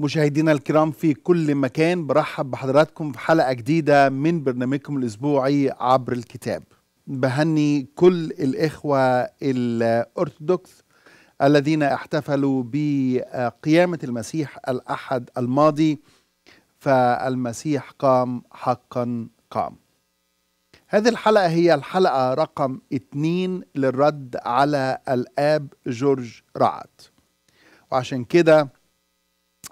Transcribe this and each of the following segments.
مشاهدينا الكرام في كل مكان برحب بحضراتكم في حلقة جديدة من برنامجكم الأسبوعي عبر الكتاب بهني كل الإخوة الأرثوذكس الذين احتفلوا بقيامة المسيح الأحد الماضي فالمسيح قام حقا قام هذه الحلقة هي الحلقة رقم اثنين للرد على الآب جورج رعد وعشان كده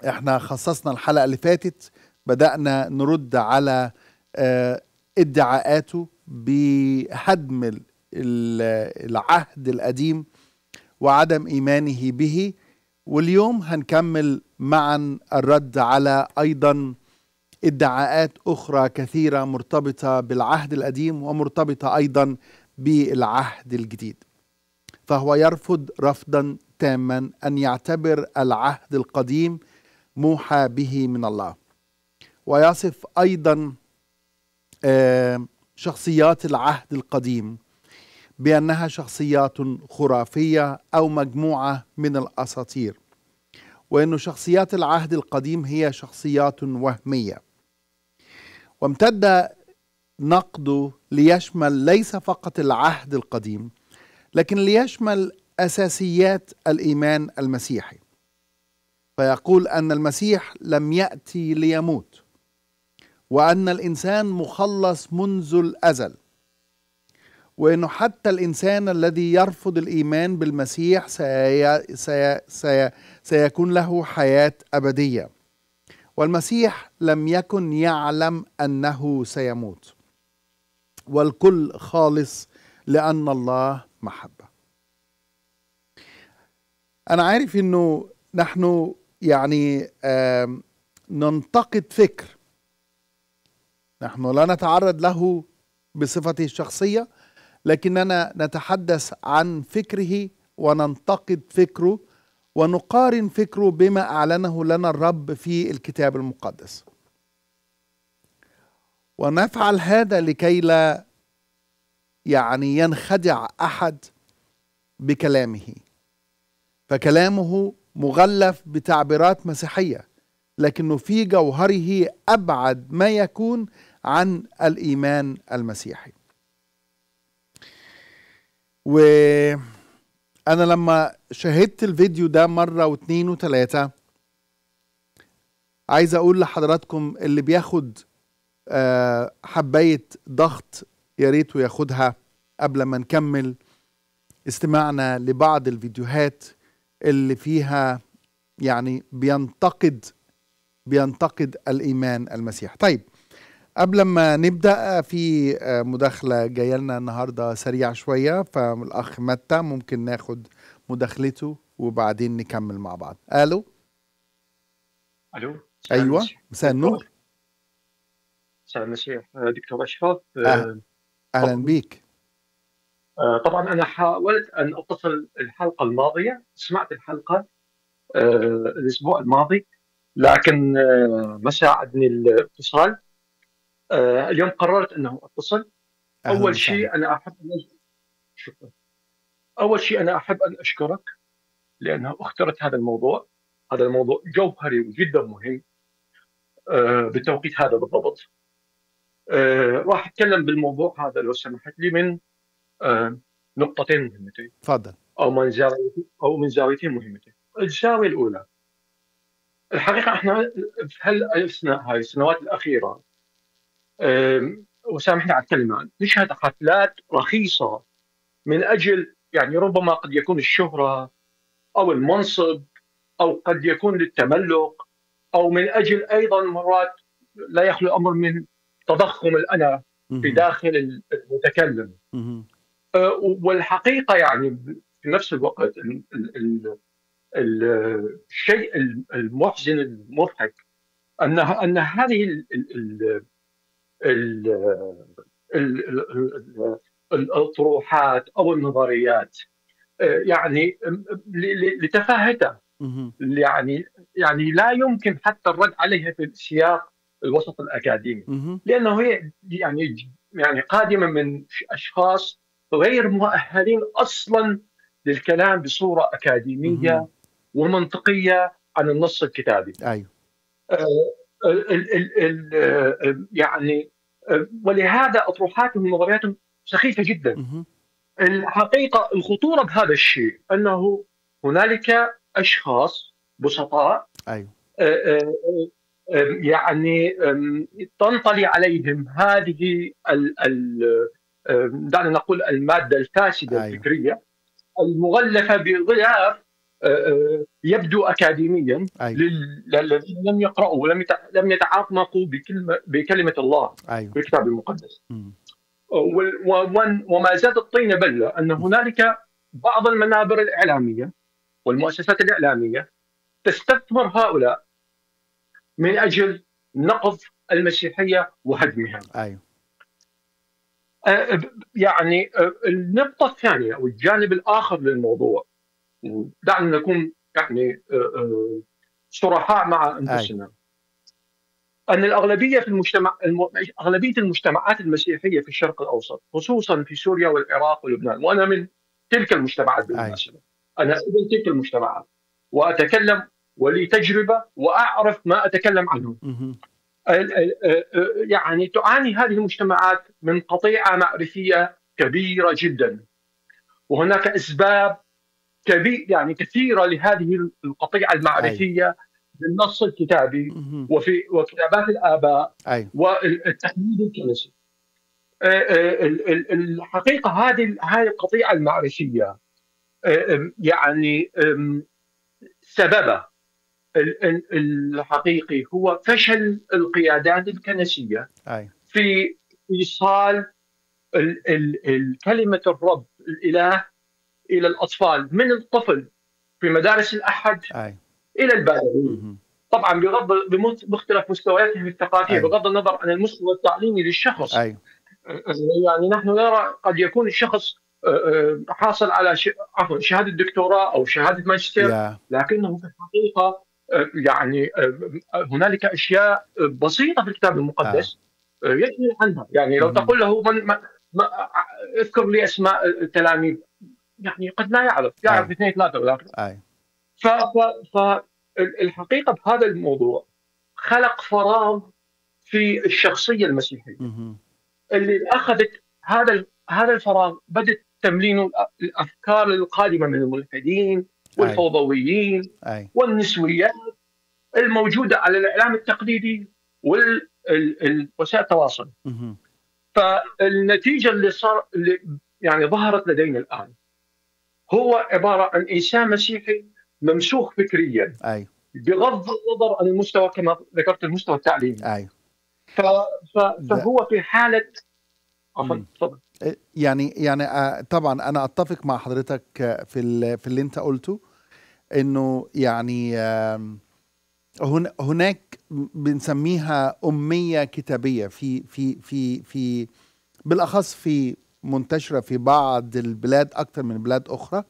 احنا خصصنا الحلقه اللي فاتت بدانا نرد على آه، ادعاءاته بهدم العهد القديم وعدم ايمانه به واليوم هنكمل معا الرد على ايضا ادعاءات اخرى كثيره مرتبطه بالعهد القديم ومرتبطه ايضا بالعهد الجديد فهو يرفض رفضا تاما ان يعتبر العهد القديم موحى به من الله ويصف ايضا آه، شخصيات العهد القديم بانها شخصيات خرافيه او مجموعه من الاساطير وان شخصيات العهد القديم هي شخصيات وهميه وامتد نقده ليشمل ليس فقط العهد القديم لكن ليشمل اساسيات الايمان المسيحي فيقول ان المسيح لم ياتي ليموت وان الانسان مخلص منذ الازل وانه حتى الانسان الذي يرفض الايمان بالمسيح سي... سي... سي... سيكون له حياه ابديه والمسيح لم يكن يعلم انه سيموت والكل خالص لان الله محبه انا عارف انه نحن يعني ننتقد فكر نحن لا نتعرض له بصفته الشخصيه لكننا نتحدث عن فكره وننتقد فكره ونقارن فكره بما اعلنه لنا الرب في الكتاب المقدس ونفعل هذا لكي لا يعني ينخدع احد بكلامه فكلامه مغلف بتعبيرات مسيحيه لكنه في جوهره ابعد ما يكون عن الايمان المسيحي وانا لما شاهدت الفيديو ده مره واثنين وثلاثه عايز اقول لحضراتكم اللي بياخد آه، حبايه ضغط يا ريته ياخدها قبل ما نكمل استماعنا لبعض الفيديوهات اللي فيها يعني بينتقد بينتقد الايمان المسيح طيب قبل ما نبدا في آه، مداخله جايه لنا النهارده سريعه شويه فالاخ متى ممكن ناخد مداخلته وبعدين نكمل مع بعض الو الو ايوه مساء النور مساء المسيح دكتور اشرف أه. آه، اهلا أهلا بيك آه، طبعا انا حاولت ان اتصل الحلقه الماضيه سمعت الحلقه آه، الاسبوع الماضي لكن آه، ما ساعدني الاتصال اليوم قررت انه اتصل اول شيء انا احب أن شكرا اول شيء انا احب ان اشكرك لانها اخترت هذا الموضوع هذا الموضوع جوهري وجدا مهم بالتوقيت هذا بالضبط راح اتكلم بالموضوع هذا لو سمحت لي من آه، نقطتين مهمتين تفضل او من زاويتين او من زاويتين مهمتين الزاويه الاولى الحقيقه احنا في هل هاي السنوات الاخيره وسامحني على الكلمه نشهد حفلات رخيصه من اجل يعني ربما قد يكون الشهره او المنصب او قد يكون للتملق او من اجل ايضا مرات لا يخلو الامر من تضخم الانا في داخل المتكلم آه، والحقيقه يعني في نفس الوقت الشيء المحزن المضحك ان ان هذه الاطروحات او النظريات آه، يعني لتفاهتها يعني يعني لا يمكن حتى الرد عليها في السياق الوسط الاكاديمي لانه هي يعني يعني قادمه من اشخاص غير مؤهلين اصلا للكلام بصوره اكاديميه ومنطقيه عن النص الكتابي. ايوه. آه، ال ال ال آه، يعني آه، ولهذا اطروحاتهم ونظرياتهم سخيفه جدا. الحقيقه الخطوره بهذا الشيء انه هنالك اشخاص بسطاء ايوه يعني تنطلي عليهم هذه ال ال آه، دعنا نقول المادة الفاسدة أيوة. الفكرية المغلفة بغلاف آه، آه، يبدو أكاديميا أيوة. للذين لم يقرأوا ولم لم يتعمقوا بكلمة, بكلمة الله أيوة. في الكتاب المقدس وما زاد الطين بلة أن هنالك بعض المنابر الإعلامية والمؤسسات الإعلامية تستثمر هؤلاء من أجل نقض المسيحية وهدمها أيوة. أه، أه، يعني أه، النقطة الثانية أو الجانب الآخر للموضوع دعنا نكون يعني صرحاء مع أنفسنا أن الأغلبية في المجتمع أغلبية المجتمعات المسيحية في الشرق الأوسط خصوصا في سوريا والعراق ولبنان وأنا من تلك المجتمعات بالمناسبة أنا ابن تلك المجتمعات وأتكلم ولي تجربة وأعرف ما أتكلم عنه يعني تعاني هذه المجتمعات من قطيعه معرفيه كبيره جدا وهناك اسباب كبير يعني كثيره لهذه القطيعه المعرفيه بالنص الكتابي وفي وكتابات الاباء أي. والتحديد الكنسي الحقيقه هذه هذه القطيعه المعرفيه يعني سببها الحقيقي هو فشل القيادات الكنسيه في ايصال كلمه الرب الاله الى الاطفال من الطفل في مدارس الاحد الى البالغين طبعا بغض بمختلف مستوياتهم الثقافيه بغض النظر عن المستوى التعليمي للشخص أه، أه، يعني نحن نرى قد يكون الشخص أه، حاصل على ش... عفوا شهاده دكتوراه او شهاده ماجستير yeah. لكنه في الحقيقه آه، يعني آه، آه، هنالك اشياء بسيطه في الكتاب المقدس آه. عنها يعني لو تقول له من ما اذكر لي اسماء التلاميذ يعني قد لا يعرف يعرف اثنين ثلاثه ولكن فالحقيقه بهذا الموضوع خلق فراغ في الشخصيه المسيحيه اللي اخذت هذا هذا الفراغ بدت تملينه الافكار القادمه من الملحدين والفوضويين أي. والنسويات الموجوده على الاعلام التقليدي والوسائل التواصل فالنتيجه اللي صار اللي يعني ظهرت لدينا الان هو عباره عن انسان مسيحي ممسوخ فكريا أي. بغض النظر عن المستوى كما ذكرت المستوى التعليمي أي. فهو في حاله عفوا تفضل يعني يعني آه، طبعا انا اتفق مع حضرتك في في اللي انت قلته انه يعني هناك بنسميها اميه كتابيه في في في في بالاخص في منتشره في بعض البلاد اكثر من بلاد اخرى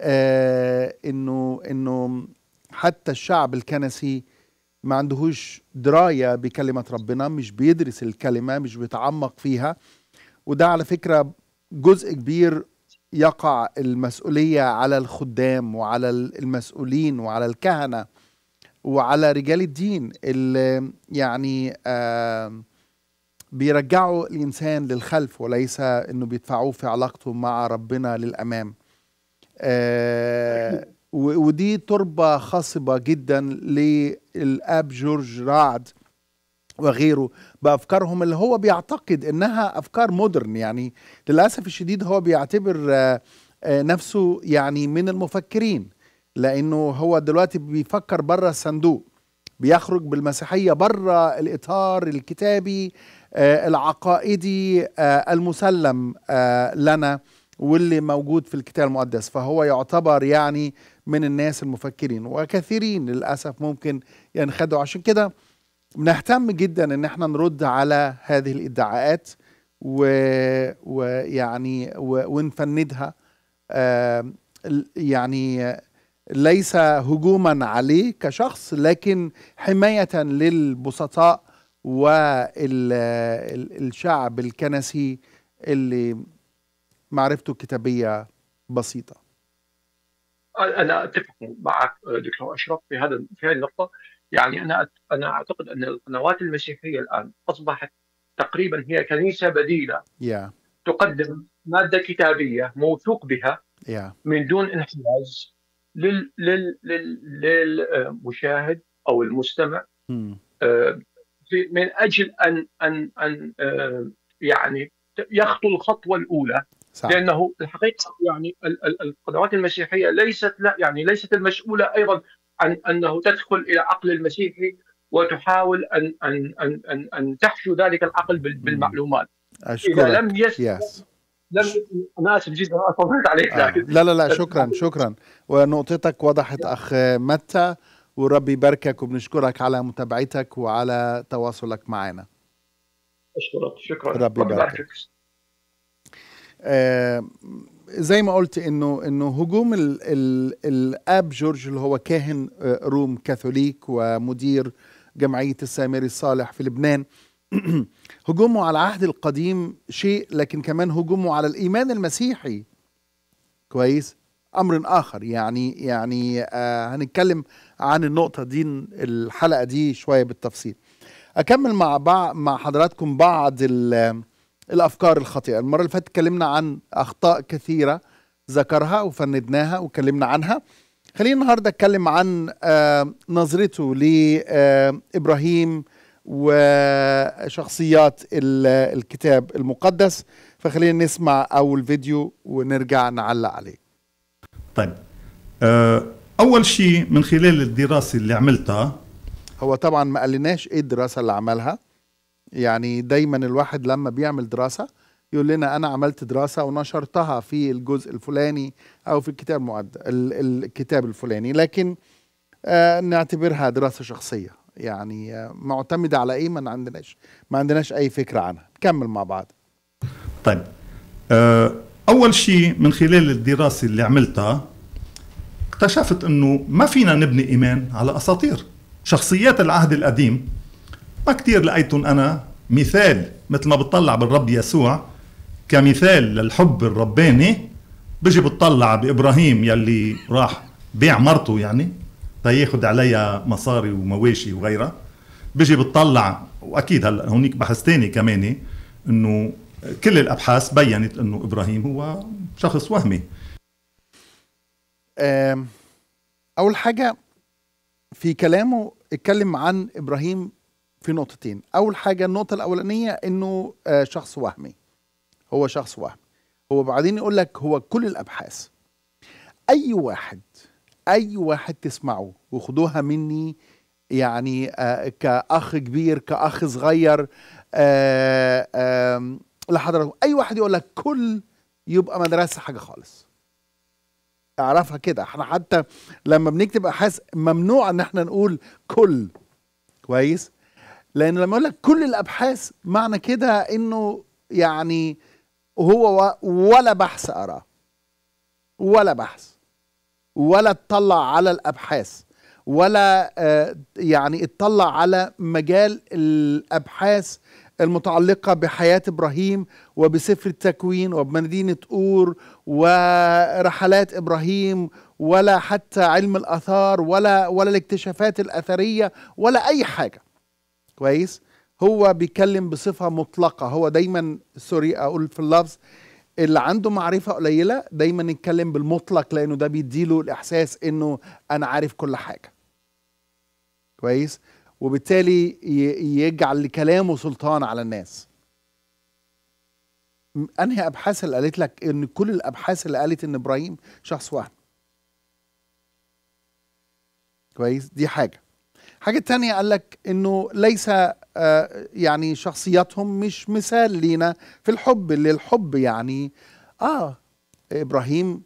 آه، انه انه حتى الشعب الكنسي ما عندهوش درايه بكلمه ربنا مش بيدرس الكلمه مش بيتعمق فيها وده على فكره جزء كبير يقع المسؤوليه على الخدام وعلى المسؤولين وعلى الكهنه وعلى رجال الدين اللي يعني بيرجعوا الانسان للخلف وليس انه بيدفعوه في علاقته مع ربنا للامام آه، ودي تربه خصبه جدا للاب جورج رعد وغيره بافكارهم اللي هو بيعتقد انها افكار مودرن يعني للاسف الشديد هو بيعتبر آه، آه، نفسه يعني من المفكرين لانه هو دلوقتي بيفكر بره الصندوق بيخرج بالمسيحيه بره الاطار الكتابي آه، العقائدي المسلم لنا واللي موجود في الكتاب المقدس فهو يعتبر يعني من الناس المفكرين وكثيرين للاسف ممكن ينخدعوا عشان كده بنهتم جدا ان احنا نرد على هذه الادعاءات ويعني ونفندها يعني ليس هجوما عليه كشخص لكن حماية للبسطاء والشعب الكنسي اللي معرفته الكتابية بسيطة أنا أتفق معك دكتور أشرف في هذا في هذه النقطة يعني انا انا اعتقد ان القنوات المسيحيه الان اصبحت تقريبا هي كنيسه بديله yeah. تقدم ماده كتابيه موثوق بها yeah. من دون انحياز لل لل للمشاهد او المستمع mm. من اجل ان ان ان آه، يعني يخطو الخطوه الاولى صح. لانه الحقيقه يعني القنوات المسيحيه ليست لا يعني ليست المسؤوله ايضا عن انه تدخل الى عقل المسيحي وتحاول ان ان ان ان, أن تحشو ذلك العقل بالمعلومات أشكرك. اذا لم يس yes. لم انا اسف جدا اطولت عليك آه. لكن لا لا لا شكرا شكرا ونقطتك وضحت اخ متى وربي يباركك وبنشكرك على متابعتك وعلى تواصلك معنا اشكرك شكرا ربي يباركك آه زي ما قلت انه انه هجوم الـ الـ الاب جورج اللي هو كاهن آه، روم كاثوليك ومدير جمعيه السامري الصالح في لبنان هجومه على العهد القديم شيء لكن كمان هجومه على الايمان المسيحي كويس امر اخر يعني يعني آه هنتكلم عن النقطه دي الحلقه دي شويه بالتفصيل اكمل مع مع حضراتكم بعض ال الافكار الخاطئه المره اللي فاتت اتكلمنا عن اخطاء كثيره ذكرها وفندناها واتكلمنا عنها خلينا النهارده اتكلم عن آه، نظرته لابراهيم آه، وشخصيات الكتاب المقدس فخلينا نسمع اول فيديو ونرجع نعلق عليه طيب آه، اول شيء من خلال الدراسه اللي عملتها هو طبعا ما قالناش ايه الدراسه اللي عملها يعني دايما الواحد لما بيعمل دراسه يقول لنا انا عملت دراسه ونشرتها في الجزء الفلاني او في الكتاب المعد الكتاب الفلاني لكن آه نعتبرها دراسه شخصيه يعني آه معتمده على ايه ما عندناش ما عندناش اي فكره عنها نكمل مع بعض طيب آه، اول شيء من خلال الدراسه اللي عملتها اكتشفت انه ما فينا نبني ايمان على اساطير شخصيات العهد القديم ما كثير لقيتهم أنا مثال مثل ما بتطلع بالرب يسوع كمثال للحب الرباني بجي بتطلع بإبراهيم يلي راح بيع مرته يعني تياخد عليها مصاري ومواشي وغيرها بجي بتطلع واكيد هلا هونيك بحث ثاني كمان انه كل الابحاث بينت انه ابراهيم هو شخص وهمي اول حاجه في كلامه اتكلم عن ابراهيم في نقطتين اول حاجه النقطه الاولانيه انه آه، شخص وهمي هو شخص وهمي هو بعدين يقول لك هو كل الابحاث اي واحد اي واحد تسمعه وخدوها مني يعني آه، كاخ كبير كاخ صغير آه، لحضرتك لحضراتكم اي واحد يقول لك كل يبقى مدرسه حاجه خالص اعرفها كده احنا حتى لما بنكتب ابحاث ممنوع ان احنا نقول كل كويس لان لما اقول لك كل الابحاث معنى كده انه يعني هو ولا بحث اراه ولا بحث ولا اطلع على الابحاث ولا آه، يعني اطلع على مجال الابحاث المتعلقة بحياة إبراهيم وبسفر التكوين وبمدينة أور ورحلات إبراهيم ولا حتى علم الآثار ولا ولا الاكتشافات الأثرية ولا أي حاجة كويس هو بيتكلم بصفه مطلقه هو دايما سوري اقول في اللفظ اللي عنده معرفه قليله دايما يتكلم بالمطلق لانه ده بيديله الاحساس انه انا عارف كل حاجه كويس وبالتالي يجعل لكلامه سلطان على الناس انهي ابحاث اللي قالت لك ان كل الابحاث اللي قالت ان ابراهيم شخص واحد كويس دي حاجه حاجة تانية قال لك انه ليس آه، يعني شخصياتهم مش مثال لينا في الحب اللي الحب يعني اه ابراهيم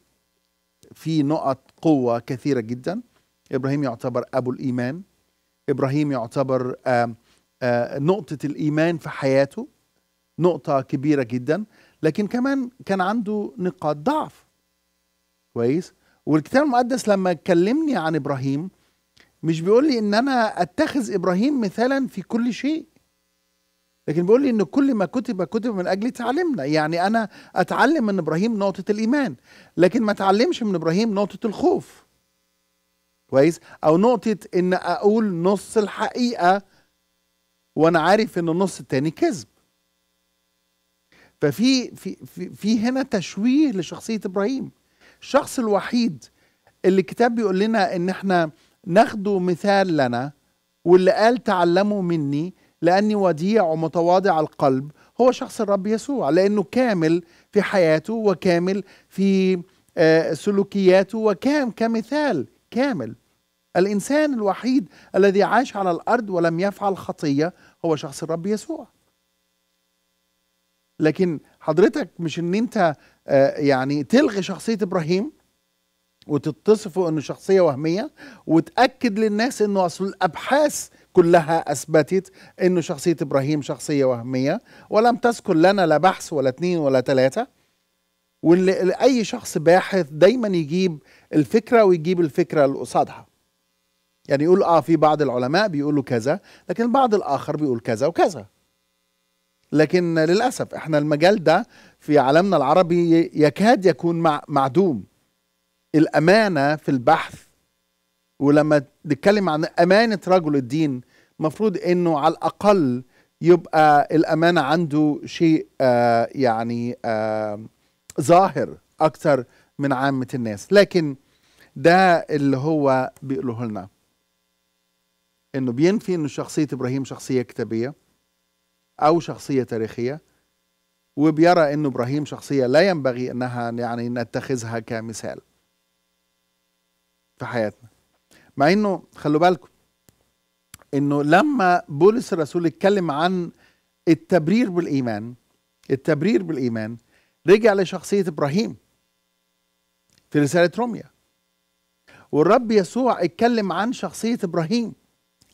في نقط قوة كثيرة جدا ابراهيم يعتبر ابو الايمان ابراهيم يعتبر آه، آه، نقطة الايمان في حياته نقطة كبيرة جدا لكن كمان كان عنده نقاط ضعف كويس والكتاب المقدس لما كلمني عن ابراهيم مش بيقول لي ان انا اتخذ ابراهيم مثالا في كل شيء لكن بيقول لي ان كل ما كتب كتب من اجل تعلمنا يعني انا اتعلم من ابراهيم نقطه الايمان لكن ما اتعلمش من ابراهيم نقطه الخوف كويس او نقطه ان اقول نص الحقيقه وانا عارف ان النص التاني كذب ففي في في, في هنا تشويه لشخصيه ابراهيم الشخص الوحيد اللي الكتاب بيقول لنا ان احنا ناخده مثال لنا واللي قال تعلموا مني لاني وديع ومتواضع القلب هو شخص الرب يسوع لانه كامل في حياته وكامل في آه، سلوكياته وكام كمثال كامل الانسان الوحيد الذي عاش على الارض ولم يفعل خطيه هو شخص الرب يسوع لكن حضرتك مش ان انت آه، يعني تلغي شخصيه ابراهيم وتتصفه انه شخصيه وهميه وتاكد للناس انه اصل الابحاث كلها اثبتت انه شخصيه ابراهيم شخصيه وهميه ولم تذكر لنا لا بحث ولا اثنين ولا ثلاثه واي شخص باحث دايما يجيب الفكره ويجيب الفكره اللي قصادها يعني يقول اه في بعض العلماء بيقولوا كذا لكن البعض الاخر بيقول كذا وكذا لكن للاسف احنا المجال ده في عالمنا العربي يكاد يكون معدوم الامانه في البحث ولما نتكلم عن امانه رجل الدين المفروض انه على الاقل يبقى الامانه عنده شيء آه يعني آه ظاهر اكثر من عامه الناس لكن ده اللي هو بيقوله لنا انه بينفي ان شخصيه ابراهيم شخصيه كتابيه او شخصيه تاريخيه وبيرى انه ابراهيم شخصيه لا ينبغي انها يعني نتخذها كمثال في حياتنا مع انه خلوا بالكم انه لما بولس الرسول اتكلم عن التبرير بالايمان التبرير بالايمان رجع لشخصيه ابراهيم في رساله روميا والرب يسوع اتكلم عن شخصيه ابراهيم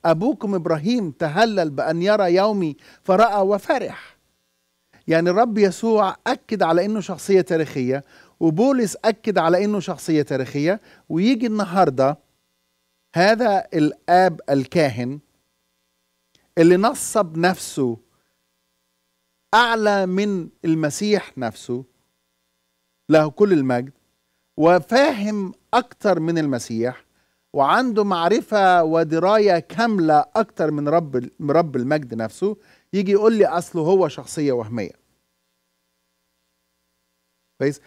ابوكم ابراهيم تهلل بان يرى يومي فراى وفرح يعني الرب يسوع اكد على انه شخصيه تاريخيه وبولس أكد على أنه شخصية تاريخية ويجي النهاردة هذا الآب الكاهن اللي نصب نفسه أعلى من المسيح نفسه له كل المجد وفاهم أكتر من المسيح وعنده معرفة ودراية كاملة أكتر من رب رب المجد نفسه يجي يقول لي أصله هو شخصية وهمية كويس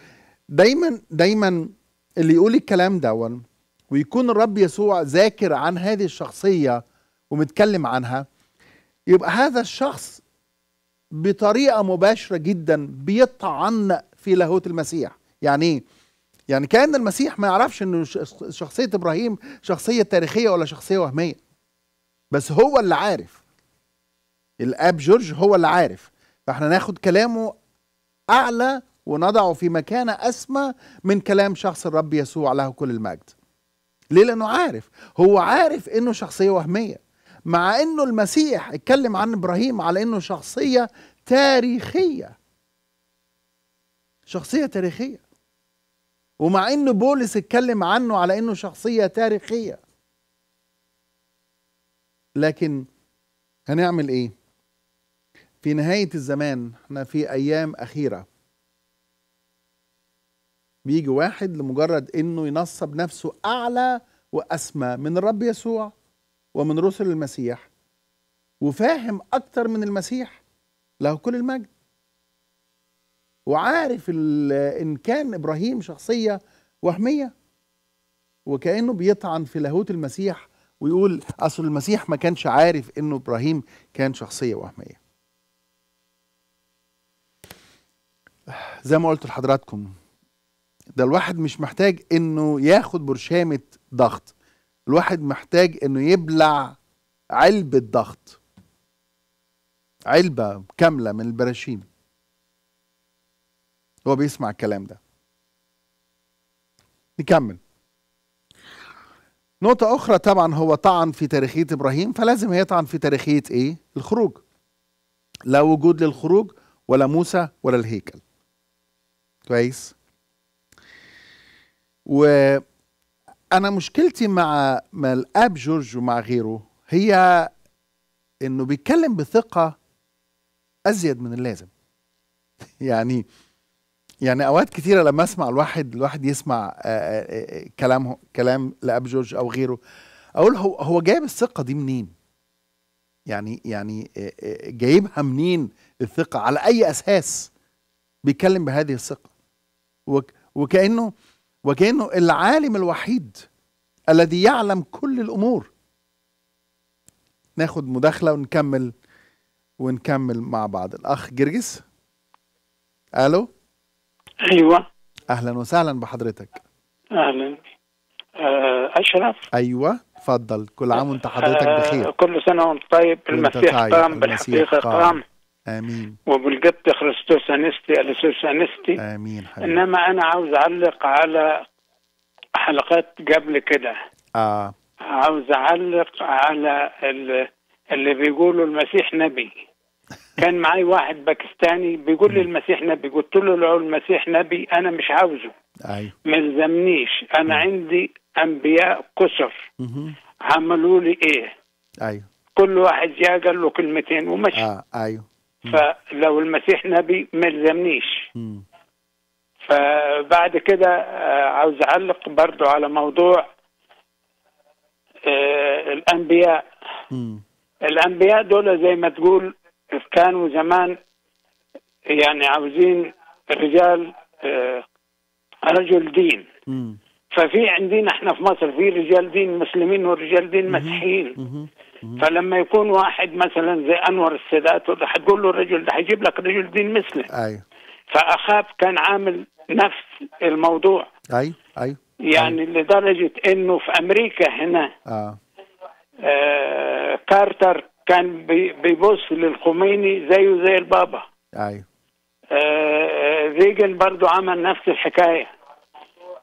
دايما دايما اللي يقول الكلام دون ويكون الرب يسوع ذاكر عن هذه الشخصية ومتكلم عنها يبقى هذا الشخص بطريقة مباشرة جدا بيطعن في لاهوت المسيح يعني ايه؟ يعني كأن المسيح ما يعرفش انه شخصية ابراهيم شخصية تاريخية ولا شخصية وهمية بس هو اللي عارف الاب جورج هو اللي عارف فاحنا ناخد كلامه اعلى ونضعه في مكانة أسمى من كلام شخص الرب يسوع له كل المجد ليه لأنه عارف هو عارف أنه شخصية وهمية مع أنه المسيح اتكلم عن إبراهيم على أنه شخصية تاريخية شخصية تاريخية ومع أن بولس اتكلم عنه على أنه شخصية تاريخية لكن هنعمل إيه؟ في نهاية الزمان احنا في أيام أخيرة بيجي واحد لمجرد انه ينصب نفسه اعلى واسمى من الرب يسوع ومن رسل المسيح وفاهم اكتر من المسيح له كل المجد وعارف ان كان ابراهيم شخصيه وهميه وكانه بيطعن في لاهوت المسيح ويقول اصل المسيح ما كانش عارف انه ابراهيم كان شخصيه وهميه زي ما قلت لحضراتكم ده الواحد مش محتاج انه ياخد برشامه ضغط الواحد محتاج انه يبلع علبه ضغط علبه كامله من البراشيم هو بيسمع الكلام ده نكمل نقطة أخرى طبعا هو طعن في تاريخية إبراهيم فلازم يطعن في تاريخية إيه؟ الخروج لا وجود للخروج ولا موسى ولا الهيكل كويس وانا مشكلتي مع مع الاب جورج ومع غيره هي انه بيتكلم بثقه ازيد من اللازم يعني يعني اوقات كثيره لما اسمع الواحد الواحد يسمع كلام كلام لاب جورج او غيره اقول هو هو جايب الثقه دي منين يعني يعني جايبها منين الثقه على اي اساس بيتكلم بهذه الثقه وكانه وكأنه العالم الوحيد الذي يعلم كل الأمور ناخد مداخلة ونكمل ونكمل مع بعض الأخ جرجس ألو أيوة أهلا وسهلا بحضرتك أهلا آه، أشرف أيوة اتفضل كل عام وانت حضرتك بخير آه، كل سنة وانت طيب المسيح طيب. قام بالحقيقة قام امين وبالقط خريستوس انستي اليسوس انستي امين حبيب. انما انا عاوز اعلق على حلقات قبل كده اه عاوز اعلق على اللي بيقولوا المسيح نبي كان معي واحد باكستاني بيقول لي المسيح نبي قلت له لو المسيح نبي انا مش عاوزه ايوه ما الزمنيش انا م. عندي انبياء كثر عملوا لي ايه ايوه كل واحد جاء قال له كلمتين ومشي آه. ايوه فلو المسيح نبي ما الزمنيش فبعد كده آه، عاوز اعلق برضو على موضوع آه، الانبياء الانبياء دول زي ما تقول كانوا زمان يعني عاوزين رجال آه، رجل دين ففي عندنا احنا في مصر في رجال دين مسلمين ورجال دين مسيحيين فلما يكون واحد مثلا زي انور السادات حتقول له الرجل ده حيجيب لك رجل دين مثله ايوه فاخاف كان عامل نفس الموضوع ايوه ايوه يعني أي. لدرجه انه في امريكا هنا آه. آه كارتر كان بيبص للخميني زيه زي البابا ايوه آه، آه، ريجن برضو عمل نفس الحكايه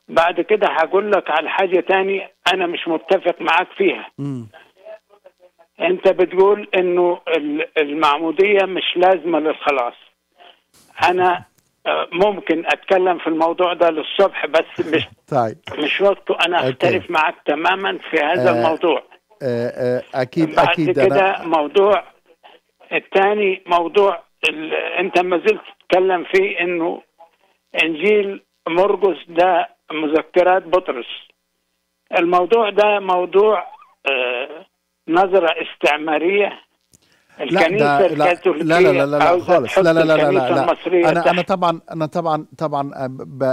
بعد كده هقول لك على حاجه تاني انا مش متفق معاك فيها م. انت بتقول انه المعموديه مش لازمه للخلاص انا آه، ممكن اتكلم في الموضوع ده للصبح بس مش طيب. مش وقته انا اختلف أوكي. معك تماما في هذا آه الموضوع آه آه اكيد بعد اكيد كده أنا... موضوع الثاني موضوع انت ما زلت تتكلم فيه انه انجيل مرقس ده مذكرات بطرس الموضوع ده موضوع آه نظره استعماريه الكنيسه لا لا لا لا لا, لا خالص لا لا لا لا, لا, لا. انا انا طبعا انا طبعا طبعا آه،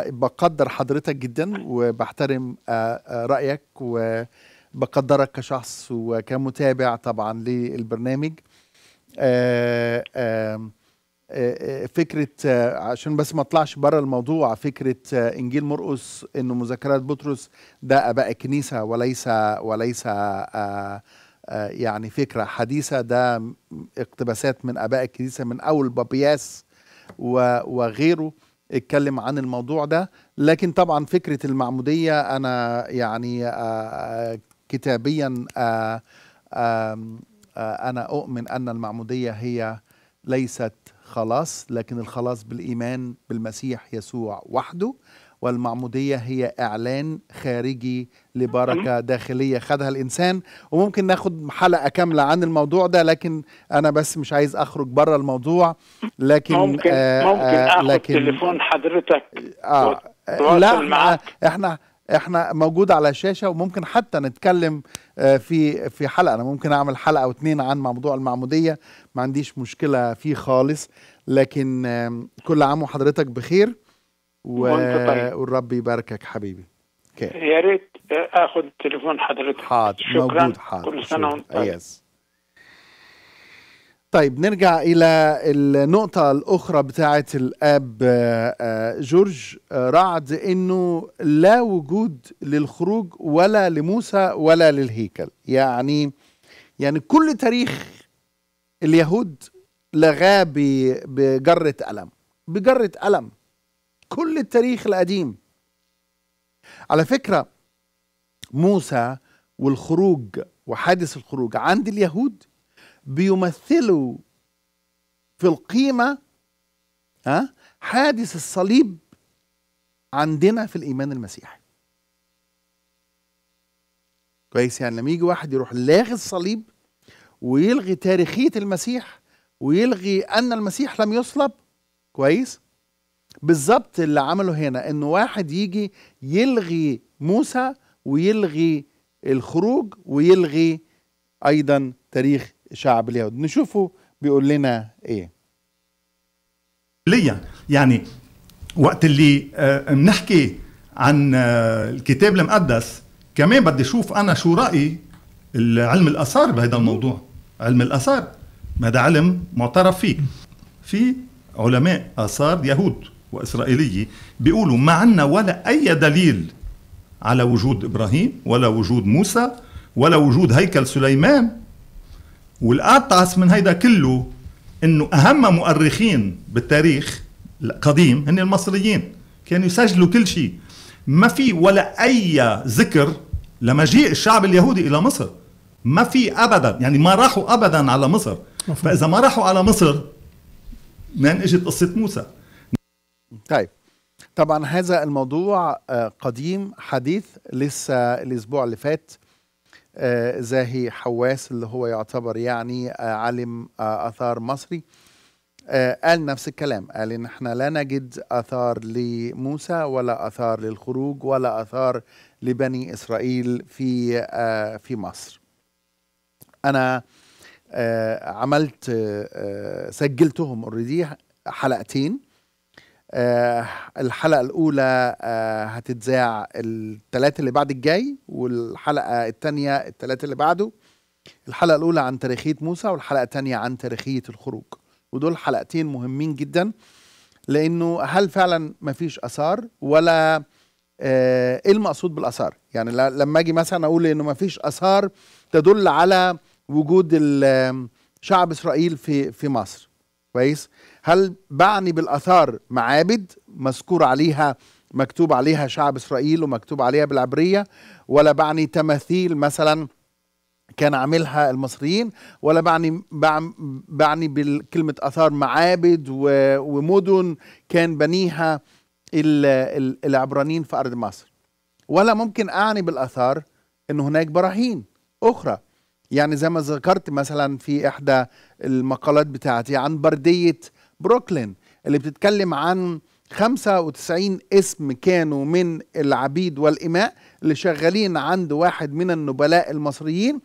بقدر حضرتك جدا وبحترم آه، آه، رايك وبقدرك كشخص وكمتابع طبعا للبرنامج فكرة عشان بس ما اطلعش بره الموضوع فكرة انجيل مرقس انه مذكرات بطرس ده اباء الكنيسة وليس وليس آآ آه، يعني فكرة حديثة ده اقتباسات من آباء الكنيسة من أول بابياس وغيره اتكلم عن الموضوع ده لكن طبعا فكرة المعمودية أنا يعني آه، آه، كتابيا أنا أؤمن أن المعمودية هي ليست خلاص لكن الخلاص بالإيمان بالمسيح يسوع وحده والمعمودية هي إعلان خارجي لبركة داخلية خدها الإنسان وممكن ناخد حلقة كاملة عن الموضوع ده لكن أنا بس مش عايز أخرج بره الموضوع لكن ممكن, آه ممكن آه، آخد لكن تليفون حضرتك آه لا معك. آه، احنا احنا موجود على الشاشة وممكن حتى نتكلم آه، في في حلقة أنا ممكن أعمل حلقة أو اتنين عن موضوع المعمودية ما عنديش مشكلة فيه خالص لكن كل عام وحضرتك بخير و... طيب. والرب يباركك حبيبي كيف. يا ريت اخذ تليفون حضرتك حاضر شكرا موجود حاضر كل سنه وانت طيب. طيب نرجع الى النقطه الاخرى بتاعه الاب آه، آه، جورج آه، رعد انه لا وجود للخروج ولا لموسى ولا للهيكل يعني يعني كل تاريخ اليهود لغاه بجره الم بجره الم كل التاريخ القديم على فكرة موسى والخروج وحادث الخروج عند اليهود بيمثلوا في القيمة ها حادث الصليب عندنا في الإيمان المسيحي كويس يعني لما يجي واحد يروح لاغي الصليب ويلغي تاريخية المسيح ويلغي أن المسيح لم يصلب كويس بالظبط اللي عمله هنا انه واحد يجي يلغي موسى ويلغي الخروج ويلغي ايضا تاريخ شعب اليهود نشوفه بيقول لنا ايه ليا يعني وقت اللي آه، بنحكي عن آه، الكتاب المقدس كمان بدي اشوف انا شو رايي علم الاثار بهذا الموضوع علم الاثار هذا علم معترف فيه في علماء اثار يهود وإسرائيلية بيقولوا ما عنا ولا أي دليل على وجود إبراهيم ولا وجود موسى ولا وجود هيكل سليمان والأطعس من هيدا كله انه اهم مؤرخين بالتاريخ القديم هن المصريين كانوا يسجلوا كل شيء ما في ولا اي ذكر لمجيء الشعب اليهودي الى مصر ما في ابدا يعني ما راحوا ابدا على مصر فاذا ما راحوا على مصر من اجت قصه موسى طيب طبعا هذا الموضوع آه، قديم حديث لسه الاسبوع اللي فات آه، زاهي حواس اللي هو يعتبر يعني آه، عالم اثار مصري قال نفس الكلام قال ان احنا لا نجد اثار لموسى ولا اثار للخروج ولا اثار لبني اسرائيل في في مصر انا عملت سجلتهم اوريدي حلقتين آه، الحلقة الأولى آه، هتتذاع الثلاثة اللي بعد الجاي والحلقة الثانية الثلاثة اللي بعده الحلقة الأولى عن تاريخية موسى والحلقة الثانية عن تاريخية الخروج ودول حلقتين مهمين جدا لأنه هل فعلا مفيش آثار ولا آه، ايه المقصود بالاثار يعني لما اجي مثلا اقول انه ما فيش اثار تدل على وجود شعب اسرائيل في في مصر كويس هل بعني بالآثار معابد مذكور عليها مكتوب عليها شعب إسرائيل ومكتوب عليها بالعبرية ولا بعني تماثيل مثلا كان عاملها المصريين ولا بعني بعني بكلمة آثار معابد ومدن كان بنيها العبرانيين في أرض مصر ولا ممكن أعني بالآثار أن هناك براهين أخرى يعني زي ما ذكرت مثلا في إحدى المقالات بتاعتي عن بردية بروكلين اللي بتتكلم عن 95 اسم كانوا من العبيد والإماء اللي شغالين عند واحد من النبلاء المصريين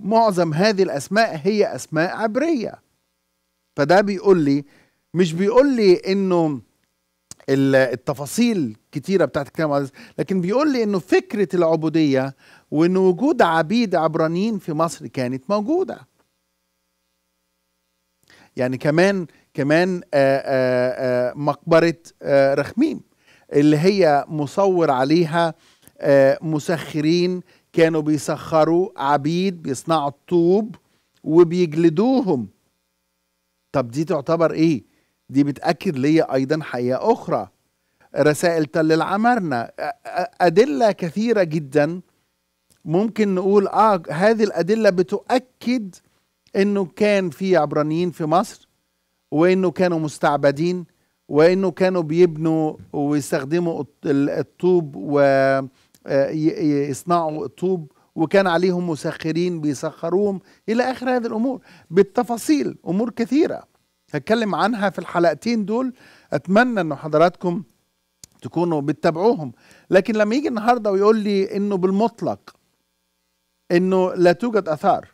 معظم هذه الأسماء هي أسماء عبرية فده بيقول لي مش بيقول لي إنه التفاصيل كتيرة بتاعت الكلام لكن بيقول لي إنه فكرة العبودية وإن وجود عبيد عبرانيين في مصر كانت موجودة يعني كمان كمان آه، آه، آه، مقبرة رخميم اللي هي مصور عليها مسخرين كانوا بيسخروا عبيد بيصنعوا الطوب وبيجلدوهم طب دي تعتبر ايه دي بتاكد ليا ايضا حقيقه اخرى رسائل تل العمارنه ادله كثيره جدا ممكن نقول اه هذه الادله بتؤكد انه كان في عبرانيين في مصر وانه كانوا مستعبدين وانه كانوا بيبنوا ويستخدموا الطوب ويصنعوا آه، الطوب وكان عليهم مسخرين بيسخروهم الى اخر هذه الامور بالتفاصيل امور كثيره هتكلم عنها في الحلقتين دول اتمنى ان حضراتكم تكونوا بتتابعوهم لكن لما يجي النهارده ويقول لي انه بالمطلق انه لا توجد اثار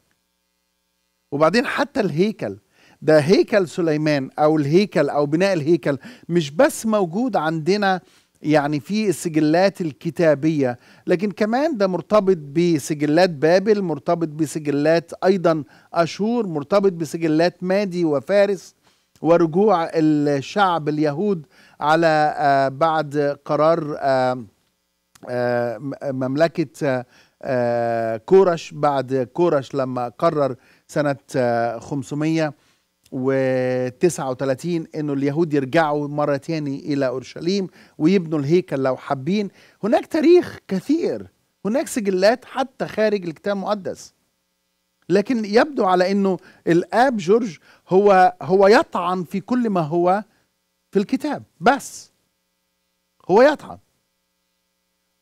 وبعدين حتى الهيكل ده هيكل سليمان او الهيكل او بناء الهيكل مش بس موجود عندنا يعني في السجلات الكتابيه لكن كمان ده مرتبط بسجلات بابل مرتبط بسجلات ايضا اشور مرتبط بسجلات مادي وفارس ورجوع الشعب اليهود على آه، بعد قرار آه، آه، مملكه كورش بعد كورش لما قرر سنه 500 و39 انه اليهود يرجعوا مره تاني الى اورشليم ويبنوا الهيكل لو حابين هناك تاريخ كثير هناك سجلات حتى خارج الكتاب المقدس لكن يبدو على انه الاب جورج هو هو يطعن في كل ما هو في الكتاب بس هو يطعن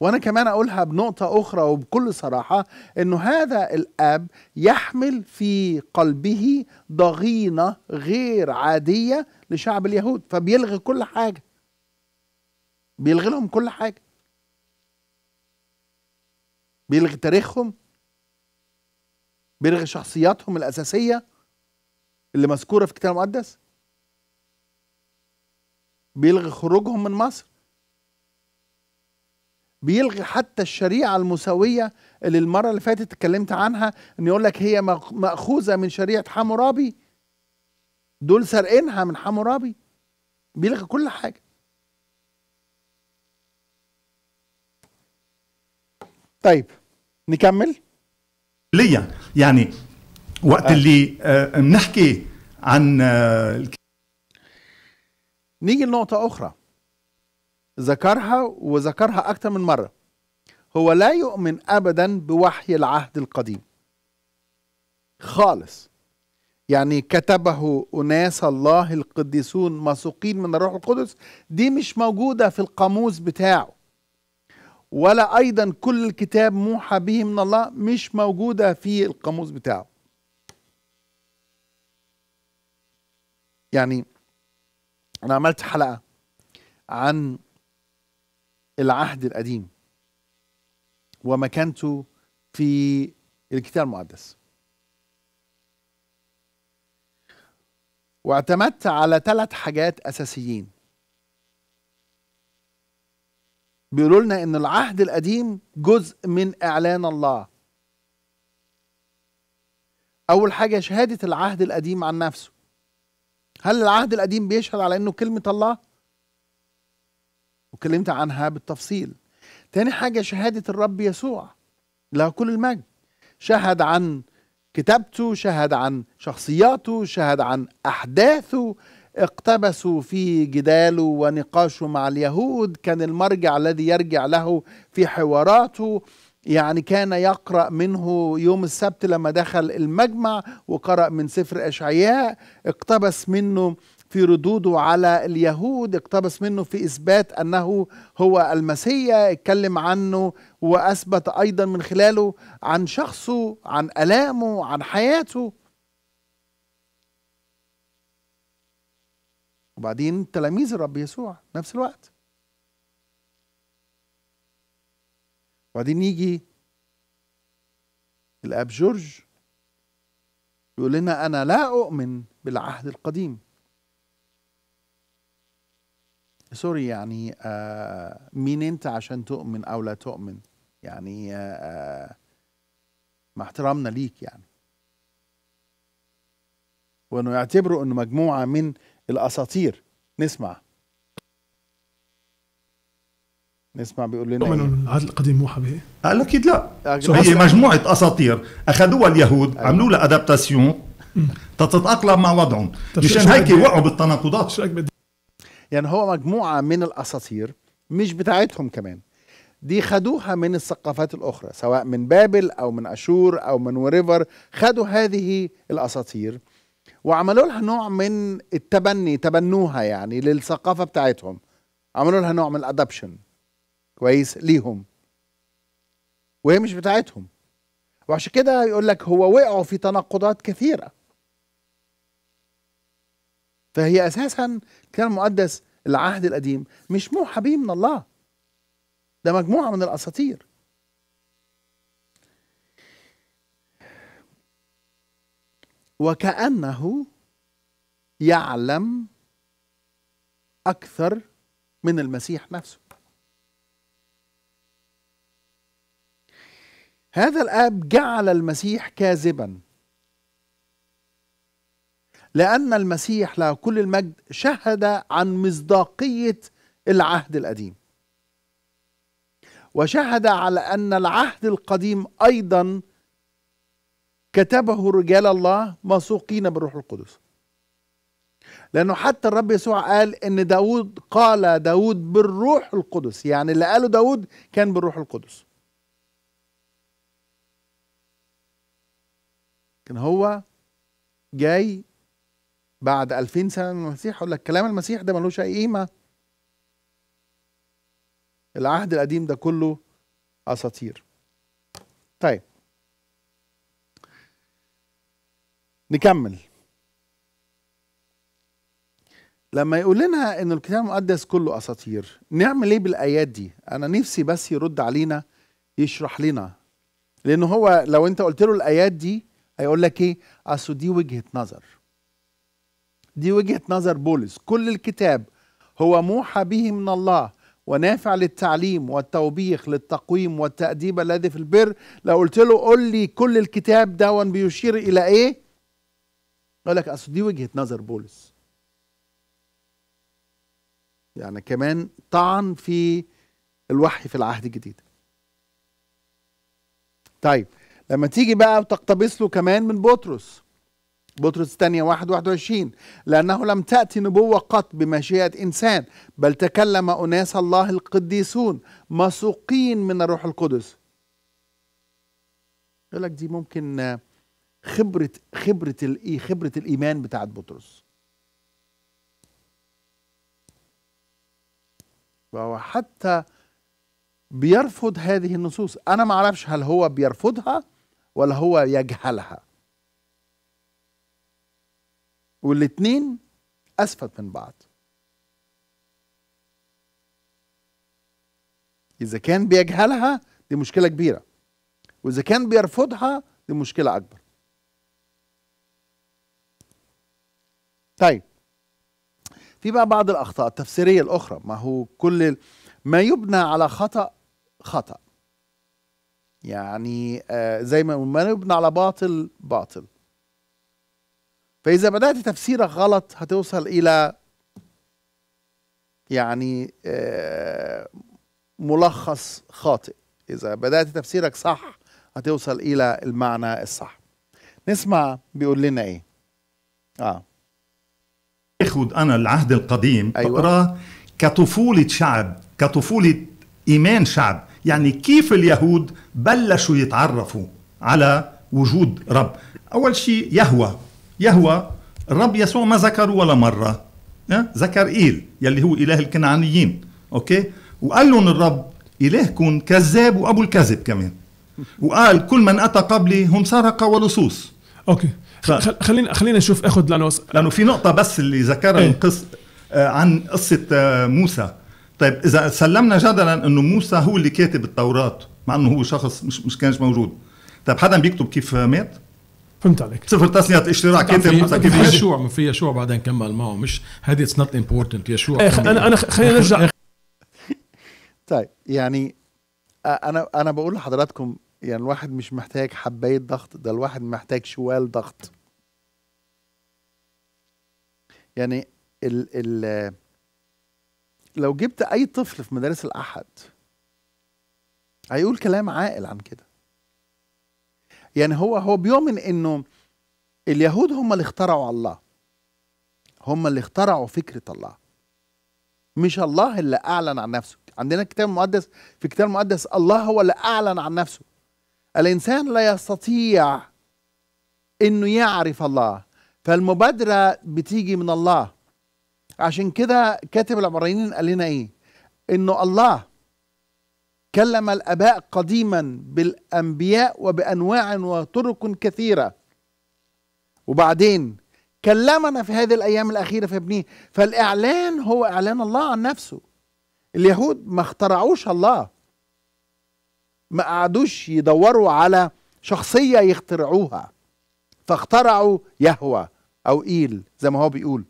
وانا كمان اقولها بنقطه اخرى وبكل صراحه انه هذا الاب يحمل في قلبه ضغينه غير عاديه لشعب اليهود فبيلغي كل حاجه بيلغي لهم كل حاجه بيلغي تاريخهم بيلغي شخصياتهم الاساسيه اللي مذكوره في الكتاب المقدس بيلغي خروجهم من مصر بيلغي حتى الشريعة المساوية اللي المرة اللي فاتت اتكلمت عنها ان يقول لك هي مأخوذة من شريعة حمورابي دول سارقينها من حمورابي بيلغي كل حاجة طيب نكمل ليا يعني وقت طيب. اللي آه، بنحكي عن آه، نيجي لنقطة أخرى ذكرها وذكرها أكثر من مرة هو لا يؤمن أبدا بوحي العهد القديم خالص يعني كتبه أناس الله القديسون مسوقين من الروح القدس دي مش موجودة في القاموس بتاعه ولا أيضا كل الكتاب موحى به من الله مش موجودة في القاموس بتاعه يعني أنا عملت حلقة عن العهد القديم ومكانته في الكتاب المقدس واعتمدت على ثلاث حاجات اساسيين بيقولوا لنا ان العهد القديم جزء من اعلان الله اول حاجه شهاده العهد القديم عن نفسه هل العهد القديم بيشهد على انه كلمه الله وكلمت عنها بالتفصيل تاني حاجة شهادة الرب يسوع له كل المجد شهد عن كتابته شهد عن شخصياته شهد عن أحداثه اقتبسوا في جداله ونقاشه مع اليهود كان المرجع الذي يرجع له في حواراته يعني كان يقرأ منه يوم السبت لما دخل المجمع وقرأ من سفر أشعياء اقتبس منه في ردوده على اليهود اقتبس منه في إثبات أنه هو المسيا اتكلم عنه وأثبت أيضا من خلاله عن شخصه عن ألامه عن حياته وبعدين تلاميذ الرب يسوع نفس الوقت وبعدين يجي الاب جورج يقول لنا انا لا اؤمن بالعهد القديم سوري يعني آه، مين انت عشان تؤمن او لا تؤمن يعني آه، آه، مع احترامنا ليك يعني وانه يعتبروا انه مجموعه من الاساطير نسمع نسمع بيقول لنا من العهد القديم موحى به قال اكيد لا هي مجموعه اساطير اخذوها اليهود أيوه. عملوا لها ادابتاسيون تتاقلم مع وضعهم مشان هيك وقعوا بالتناقضات يعني هو مجموعه من الاساطير مش بتاعتهم كمان دي خدوها من الثقافات الاخرى سواء من بابل او من اشور او من وريفر خدوا هذه الاساطير وعملوا لها نوع من التبني تبنوها يعني للثقافه بتاعتهم عملوا لها نوع من الادابشن كويس ليهم وهي مش بتاعتهم وعشان كده يقول لك هو وقعوا في تناقضات كثيره فهي اساسا الكتاب المقدس العهد القديم مش موحى حبيب من الله ده مجموعه من الاساطير وكانه يعلم اكثر من المسيح نفسه هذا الاب جعل المسيح كاذبا لأن المسيح له كل المجد شهد عن مصداقية العهد القديم وشهد على أن العهد القديم أيضا كتبه رجال الله موثوقين بالروح القدس لأنه حتى الرب يسوع قال إن داود قال داود بالروح القدس يعني اللي قاله داود كان بالروح القدس كان هو جاي بعد 2000 سنه من المسيح اقول لك كلام المسيح ده ملوش اي قيمه العهد القديم ده كله اساطير طيب نكمل لما يقول لنا ان الكتاب المقدس كله اساطير نعمل ايه بالايات دي انا نفسي بس يرد علينا يشرح لنا لان هو لو انت قلت له الايات دي هيقول لك ايه اصل دي وجهه نظر دي وجهة نظر بولس كل الكتاب هو موحى به من الله ونافع للتعليم والتوبيخ للتقويم والتأديب الذي في البر لو قلت له قول لي كل الكتاب دون بيشير إلى إيه يقول لك أصل دي وجهة نظر بولس يعني كمان طعن في الوحي في العهد الجديد طيب لما تيجي بقى وتقتبس له كمان من بطرس بطرس الثانية واحد واحد وعشرين لأنه لم تأتي نبوة قط بمشيئة إنسان بل تكلم أناس الله القديسون مسوقين من الروح القدس يقول لك دي ممكن خبرة خبرة الإيه خبرة الإيمان بتاعت بطرس وهو حتى بيرفض هذه النصوص أنا ما أعرفش هل هو بيرفضها ولا هو يجهلها والاتنين أسفت من بعض إذا كان بيجهلها دي مشكلة كبيرة وإذا كان بيرفضها دي مشكلة أكبر طيب في بقى بعض الأخطاء التفسيرية الأخرى ما هو كل ما يبنى على خطأ خطأ يعني آه زي ما ما يبنى على باطل باطل فإذا بدأت تفسيرك غلط هتوصل إلى يعني آه، ملخص خاطئ إذا بدأت تفسيرك صح هتوصل إلى المعنى الصح نسمع بيقول لنا إيه آه أخذ أنا العهد القديم أيوة. أقرأ كطفولة شعب كطفولة إيمان شعب يعني كيف اليهود بلشوا يتعرفوا على وجود رب أول شيء يهوى يهوى الرب يسوع ما ذكره ولا مرة ذكر إيل يلي هو إله الكنعانيين أوكي وقال لهم الرب إلهكم كذاب وأبو الكذب كمان وقال كل من أتى قبلي هم سرقة ولصوص أوكي ف... خلينا خلينا نشوف اخذ لانه لانه في نقطة بس اللي ذكرها ايه؟ القص آه، عن قصة آه، موسى طيب إذا سلمنا جدلا أنه موسى هو اللي كاتب التوراة مع أنه هو شخص مش مش كانش موجود طيب حدا بيكتب كيف مات؟ فهمت عليك صفر تسنيات اشتراك في يشوع في يشوع بعدين كمل معه مش هذه اتس نوت امبورتنت يشوع إيه، انا انا خلينا نرجع إيه، إيه. طيب يعني انا انا بقول لحضراتكم يعني الواحد مش محتاج حبايه ضغط ده الواحد محتاج شوال ضغط يعني ال ال لو جبت اي طفل في مدارس الاحد هيقول كلام عاقل عن كده يعني هو هو بيؤمن انه اليهود هم اللي اخترعوا الله هم اللي اخترعوا فكره الله مش الله اللي اعلن عن نفسه عندنا الكتاب المقدس في الكتاب المقدس الله هو اللي اعلن عن نفسه الانسان لا يستطيع انه يعرف الله فالمبادره بتيجي من الله عشان كده كاتب العبرانيين قال لنا ايه انه الله كلم الاباء قديما بالانبياء وبانواع وطرق كثيره وبعدين كلمنا في هذه الايام الاخيره في ابنه فالاعلان هو اعلان الله عن نفسه اليهود ما اخترعوش الله ما قعدوش يدوروا على شخصيه يخترعوها فاخترعوا يهوى او ايل زي ما هو بيقول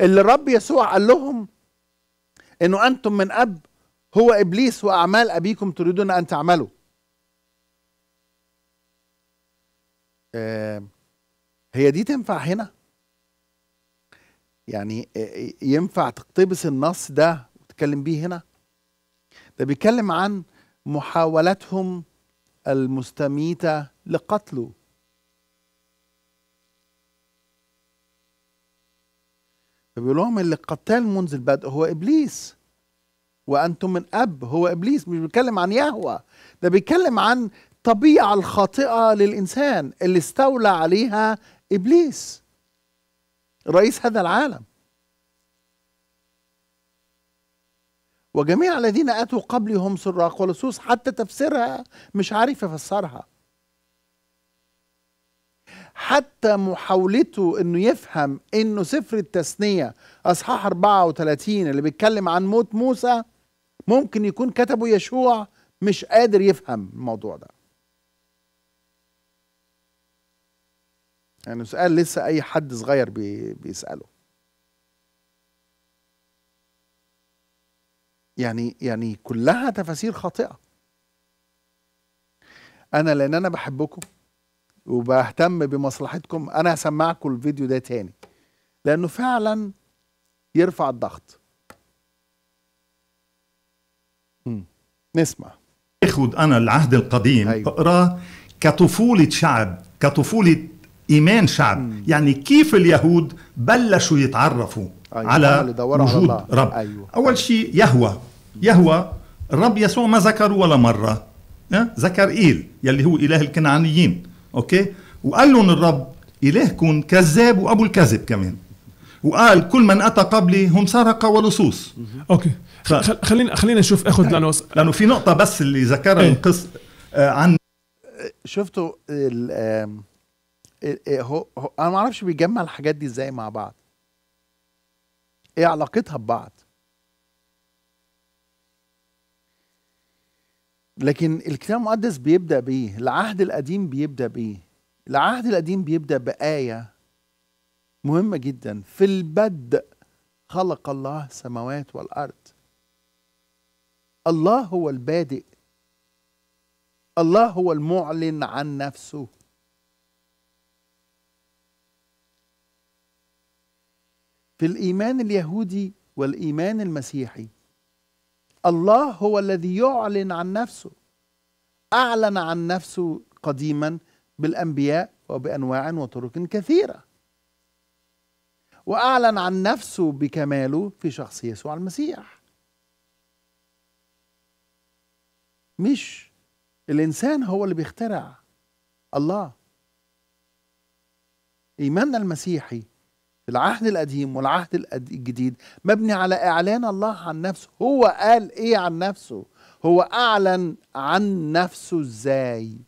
اللي الرب يسوع قال لهم انه انتم من اب هو ابليس واعمال ابيكم تريدون ان تعملوا هي دي تنفع هنا يعني ينفع تقتبس النص ده وتتكلم بيه هنا ده بيتكلم عن محاولتهم المستميتة لقتله فبيقول لهم اللي قتال منذ البدء هو إبليس وأنتم من أب هو إبليس مش بيتكلم عن يهوى ده بيتكلم عن الطبيعة الخاطئة للإنسان اللي استولى عليها إبليس رئيس هذا العالم وجميع الذين أتوا قبلي هم سراق ولصوص حتى تفسيرها مش عارف يفسرها حتى محاولته انه يفهم انه سفر التثنية اصحاح 34 اللي بيتكلم عن موت موسى ممكن يكون كتبه يشوع مش قادر يفهم الموضوع ده يعني سؤال لسه أي حد صغير بي بيسأله يعني يعني كلها تفاسير خاطئة أنا لأن أنا بحبكم وبهتم بمصلحتكم أنا هسمعكم الفيديو ده تاني لأنه فعلا يرفع الضغط نسمع اخذ انا العهد القديم أيوة. بقراه كطفوله شعب كطفوله ايمان شعب مم. يعني كيف اليهود بلشوا يتعرفوا أيوة. على وجود على رب أيوة. اول شيء يهوى يهوى الرب يسوع ما ذكره ولا مره ذكر ايل يلي هو اله الكنعانيين اوكي وقال لهم الرب الهكم كذاب وابو الكذب كمان وقال كل من اتى قبلي هم سرقه ولصوص اوكي ف... خلينا خلينا نشوف اخذ لانه لانه في نقطه بس اللي ذكرها ايه؟ القص آه، عن شفتوا ال إيه، إيه، هو, هو انا ما اعرفش بيجمع الحاجات دي ازاي مع بعض ايه علاقتها ببعض لكن الكتاب المقدس بيبدا بيه العهد القديم بيبدا بيه العهد القديم بيبدا بايه مهمة جدا في البدء خلق الله السماوات والأرض الله هو البادئ الله هو المعلن عن نفسه في الإيمان اليهودي والإيمان المسيحي الله هو الذي يعلن عن نفسه أعلن عن نفسه قديما بالأنبياء وبأنواع وطرق كثيرة واعلن عن نفسه بكماله في شخص يسوع المسيح مش الانسان هو اللي بيخترع الله ايماننا المسيحي في العهد القديم والعهد الجديد مبني على اعلان الله عن نفسه هو قال ايه عن نفسه هو اعلن عن نفسه ازاي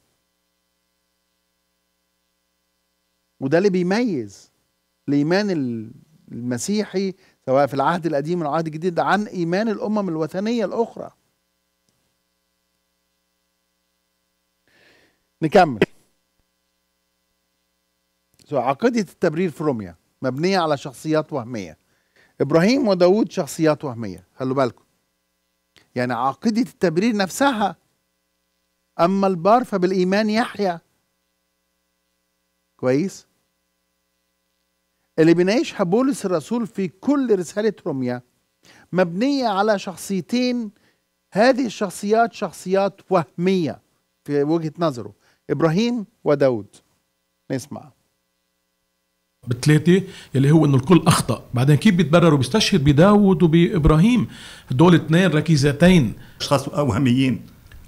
وده اللي بيميز الايمان المسيحي سواء في العهد القديم او العهد الجديد عن ايمان الامم الوثنيه الاخرى نكمل عقيدة التبرير في روميا مبنية على شخصيات وهمية إبراهيم وداود شخصيات وهمية خلوا بالكم يعني عقيدة التبرير نفسها أما البار فبالإيمان يحيا كويس اللي بيناقشها بولس الرسول في كل رسالة روميا مبنية على شخصيتين هذه الشخصيات شخصيات وهمية في وجهة نظره إبراهيم وداود نسمع بالثلاثة اللي هو انه الكل اخطا بعدين كيف بيتبرر وبيستشهد بداود وبابراهيم دول اثنين ركيزتين اشخاص اوهميين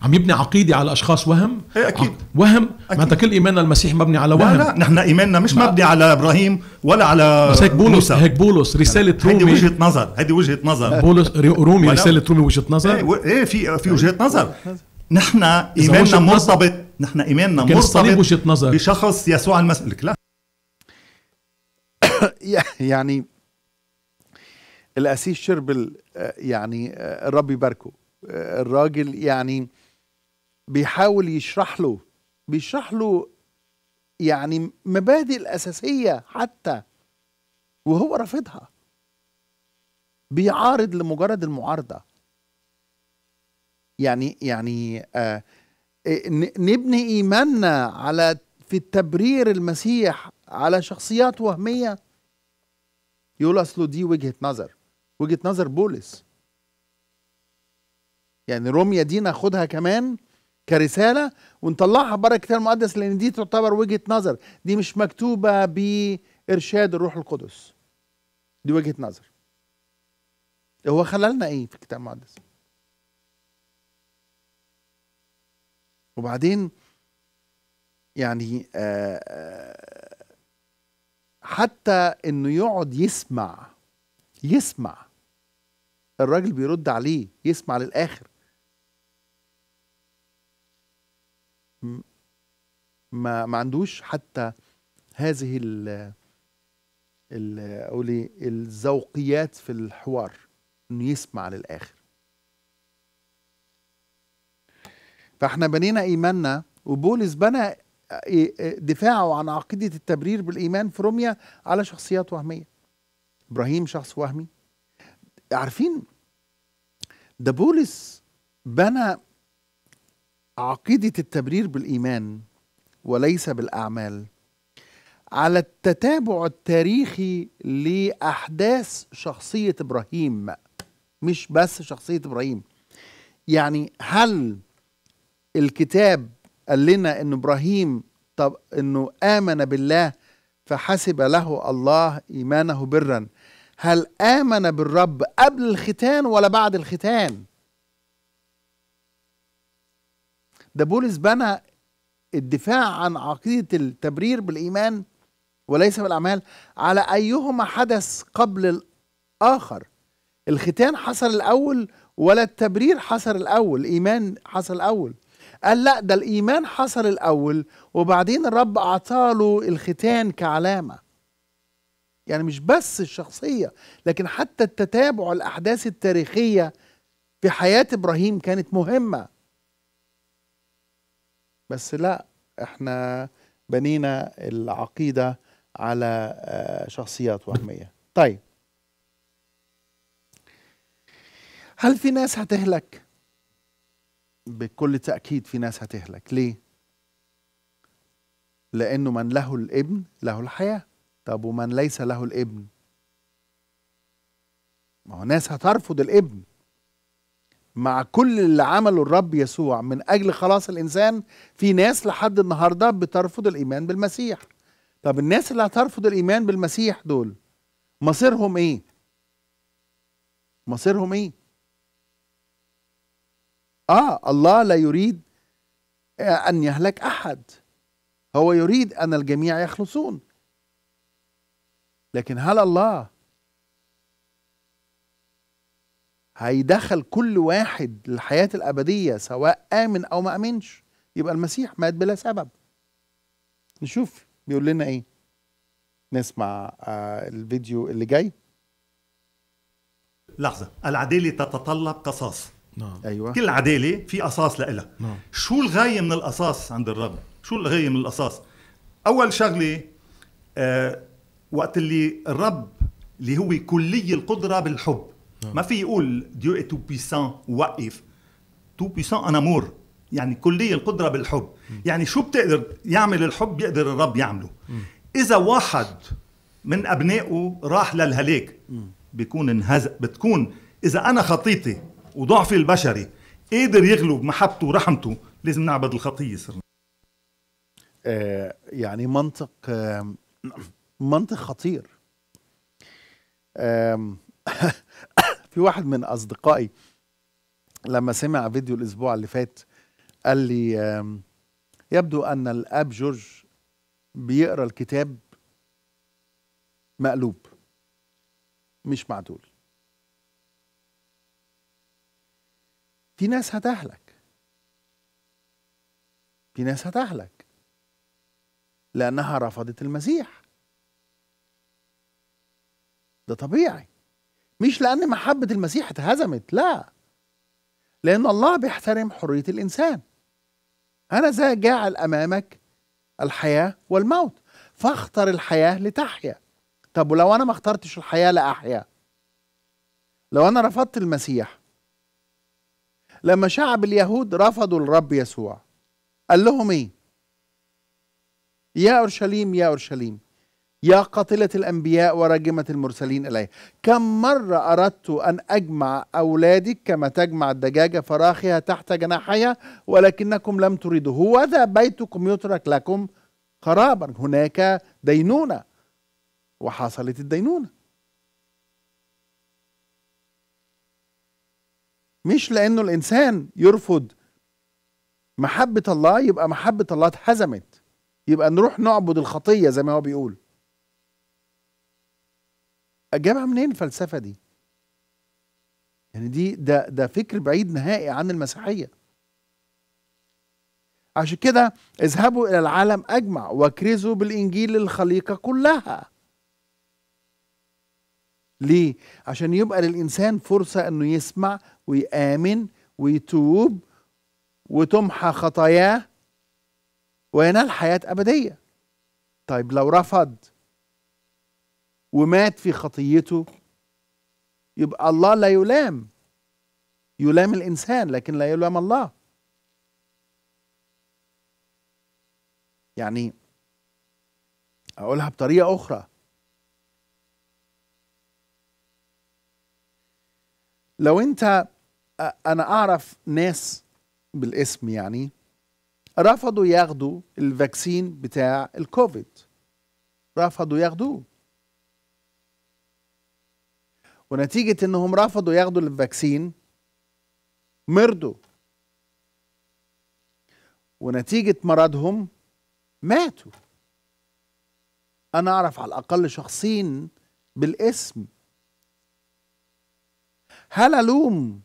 عم يبني عقيده على اشخاص وهم ايه اكيد وهم أكيد. ما كل ايماننا المسيح مبني على وهم لا لا نحن ايماننا مش مبني على ابراهيم ولا على بس هيك بولس موسى. هيك بولس رساله رومي هيدي وجهه نظر هيدي وجهه نظر بولس رومي رساله رومي وجهه نظر إيه،, ايه, في في وجهه نظر نحن ايماننا مرتبط نحن ايماننا مرتبط وجهه نظر بشخص يسوع المسيح لك لا يعني القسيس شربل آه، يعني آه، الرب يباركه آه، الراجل يعني بيحاول يشرح له بيشرح له يعني مبادئ الأساسية حتى وهو رافضها بيعارض لمجرد المعارضة يعني يعني آه نبني إيماننا على في التبرير المسيح على شخصيات وهمية يقول أصله دي وجهة نظر وجهة نظر بولس يعني روميا دي ناخدها كمان كرساله ونطلعها بره الكتاب المقدس لان دي تعتبر وجهه نظر دي مش مكتوبه بارشاد الروح القدس دي وجهه نظر هو خللنا ايه في الكتاب المقدس وبعدين يعني آه، آه، حتى انه يقعد يسمع يسمع الراجل بيرد عليه يسمع للاخر ما ما عندوش حتى هذه ال ال اقول ايه الذوقيات في الحوار انه يسمع للاخر فاحنا بنينا ايماننا وبولس بنى دفاعه عن عقيده التبرير بالايمان في روميا على شخصيات وهميه ابراهيم شخص وهمي عارفين ده بولس بنى عقيدة التبرير بالإيمان وليس بالأعمال على التتابع التاريخي لأحداث شخصية إبراهيم مش بس شخصية إبراهيم يعني هل الكتاب قال لنا أن إبراهيم طب أنه آمن بالله فحسب له الله إيمانه برا هل آمن بالرب قبل الختان ولا بعد الختان ده بولس بنى الدفاع عن عقيدة التبرير بالإيمان وليس بالأعمال على أيهما حدث قبل الآخر الختان حصل الأول ولا التبرير حصل الأول الإيمان حصل الأول قال لا ده الإيمان حصل الأول وبعدين الرب أعطاله الختان كعلامة يعني مش بس الشخصية لكن حتى التتابع الأحداث التاريخية في حياة إبراهيم كانت مهمة بس لا احنا بنينا العقيدة على آه، شخصيات وهمية طيب هل في ناس هتهلك بكل تأكيد في ناس هتهلك ليه لأنه من له الابن له الحياة طب ومن ليس له الابن ما هو ناس هترفض الابن مع كل اللي عمله الرب يسوع من اجل خلاص الانسان في ناس لحد النهارده بترفض الايمان بالمسيح طب الناس اللي هترفض الايمان بالمسيح دول مصيرهم ايه مصيرهم ايه اه الله لا يريد آه، ان يهلك احد هو يريد ان الجميع يخلصون لكن هل الله هيدخل كل واحد للحياة الأبدية سواء آمن أو ما آمنش يبقى المسيح مات بلا سبب نشوف بيقول لنا إيه نسمع آه، الفيديو اللي جاي لحظة العدالة تتطلب قصاص نعم. أيوة. كل عدالة في قصاص لإلها نعم. شو الغاية من القصاص عند الرب شو الغاية من القصاص أول شغلة آه وقت اللي الرب اللي هو كلي القدرة بالحب نعم. ما في يقول ديو اي تو بيسان وقف تو بيسان ان امور يعني كلية القدرة بالحب يعني شو بتقدر يعمل الحب بيقدر الرب يعمله إذا واحد من أبنائه راح للهلاك بيكون انهزق بتكون إذا أنا خطيتي وضعفي البشري قادر يغلب محبته ورحمته لازم نعبد الخطية صرنا آه يعني منطق آه منطق خطير آه في واحد من اصدقائي لما سمع فيديو الاسبوع اللي فات قال لي يبدو ان الاب جورج بيقرا الكتاب مقلوب مش معدول في ناس هتهلك في ناس هتهلك لانها رفضت المسيح ده طبيعي مش لأن محبة المسيح اتهزمت لا لأن الله بيحترم حرية الإنسان أنا ذا جاعل أمامك الحياة والموت فاختر الحياة لتحيا طب ولو أنا ما اخترتش الحياة لأحيا لو أنا رفضت المسيح لما شعب اليهود رفضوا الرب يسوع قال لهم ايه يا اورشليم يا اورشليم يا قاتلة الأنبياء وراجمة المرسلين إليه كم مرة أردت أن أجمع أولادك كما تجمع الدجاجة فراخها تحت جناحها ولكنكم لم هو ذا بيتكم يترك لكم قرابا هناك دينونة وحصلت الدينونة مش لأنه الإنسان يرفض محبة الله يبقى محبة الله اتحزمت يبقى نروح نعبد الخطية زي ما هو بيقول جابها منين الفلسفه دي يعني دي ده ده فكر بعيد نهائي عن المسيحيه عشان كده اذهبوا الى العالم اجمع واكرزوا بالانجيل للخليقه كلها ليه عشان يبقى للانسان فرصه انه يسمع ويامن ويتوب وتمحى خطاياه وينال حياه ابديه طيب لو رفض ومات في خطيته يبقى الله لا يلام يلام الانسان لكن لا يلام الله يعني اقولها بطريقه اخرى لو انت انا اعرف ناس بالاسم يعني رفضوا ياخدوا الفاكسين بتاع الكوفيد رفضوا ياخدوه ونتيجه انهم رفضوا ياخدوا الفاكسين مرضوا ونتيجه مرضهم ماتوا انا اعرف على الاقل شخصين بالاسم هل الوم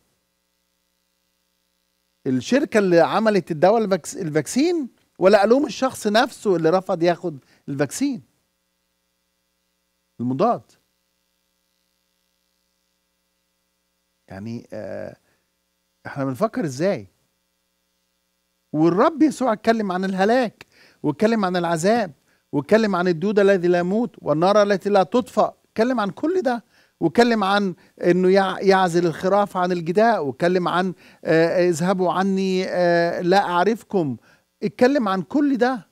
الشركه اللي عملت الدواء الفاكسين ولا الوم الشخص نفسه اللي رفض ياخد الفاكسين المضاد يعني آه، احنا بنفكر ازاي والرب يسوع اتكلم عن الهلاك واتكلم عن العذاب واتكلم عن الدود الذي لا يموت والنار التي لا تطفى اتكلم عن كل ده واتكلم عن انه يعزل الخراف عن الجداء واتكلم عن آه، اذهبوا عني آه، لا اعرفكم اتكلم عن كل ده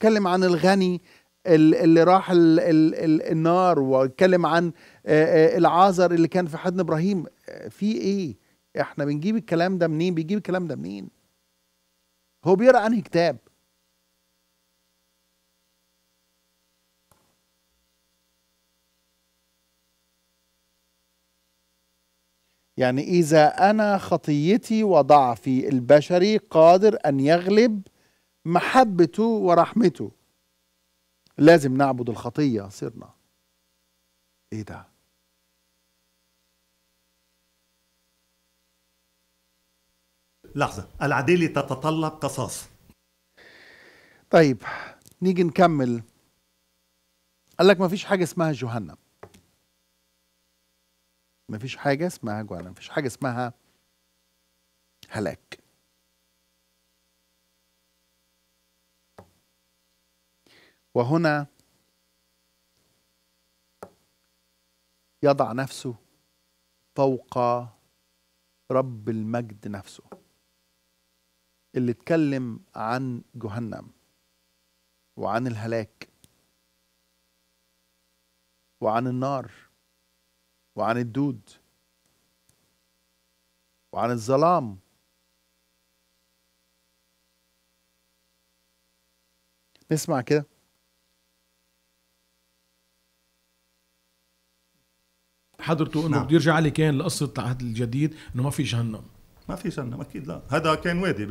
اتكلم عن الغني اللي راح الـ الـ الـ النار واتكلم عن العازر اللي كان في حضن ابراهيم في ايه احنا بنجيب الكلام ده منين بيجيب الكلام ده منين هو بيقرا عنه كتاب يعني اذا انا خطيتي وضعفي البشري قادر ان يغلب محبته ورحمته لازم نعبد الخطية صرنا ايه ده لحظة العدالة تتطلب قصاص طيب نيجي نكمل قال لك ما فيش حاجة اسمها جهنم ما فيش حاجة اسمها جهنم ما فيش حاجة اسمها هلاك وهنا يضع نفسه فوق رب المجد نفسه اللي اتكلم عن جهنم وعن الهلاك وعن النار وعن الدود وعن الظلام نسمع كده حضرته انه نعم. بده يرجع لي كان لقصه العهد الجديد انه ما في جهنم ما في جهنم اكيد لا هذا كان وادي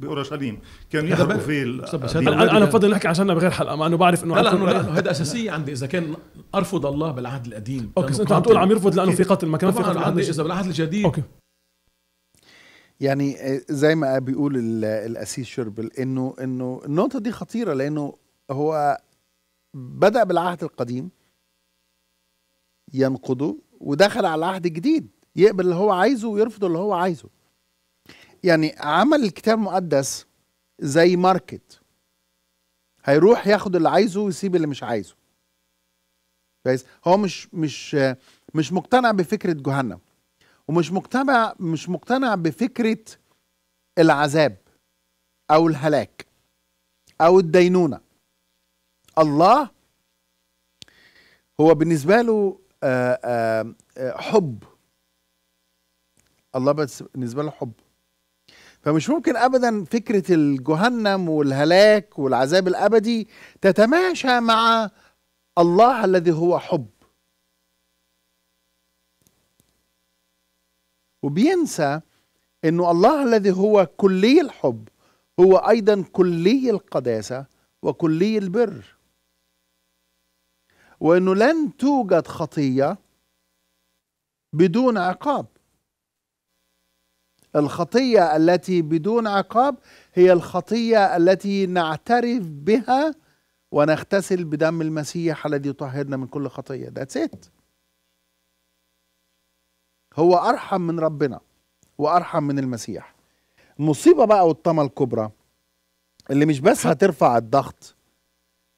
باورشليم كانوا يحرقوا فيه بس آه، انا بفضل نحكي عشان بغير حلقه مع انه بعرف انه لا لا هذا اساسيه عندي اذا كان ارفض الله بالعهد القديم اوكي انت عم تقول عم يرفض لانه في قتل ما كان في قتل عندي اذا بالعهد الجديد اوكي يعني آه، زي ما بيقول الاسيس شربل انه انه النقطه دي خطيره لانه هو بدا بالعهد القديم ينقضه ودخل على العهد الجديد يقبل اللي هو عايزه ويرفض اللي هو عايزه يعني عمل الكتاب المقدس زي ماركت هيروح ياخد اللي عايزه ويسيب اللي مش عايزه كويس هو مش مش مش مقتنع بفكره جهنم ومش مقتنع مش مقتنع بفكره العذاب او الهلاك او الدينونه الله هو بالنسبه له آه، آه، آه، حب الله بس بالنسبه له حب فمش ممكن ابدا فكره الجهنم والهلاك والعذاب الابدي تتماشى مع الله الذي هو حب وبينسى انه الله الذي هو كلي الحب هو ايضا كلي القداسه وكلي البر وانه لن توجد خطيه بدون عقاب الخطيه التي بدون عقاب هي الخطيه التي نعترف بها ونغتسل بدم المسيح الذي يطهرنا من كل خطيه ذاتس ات هو ارحم من ربنا وارحم من المسيح المصيبه بقى والطمه الكبرى اللي مش بس هترفع الضغط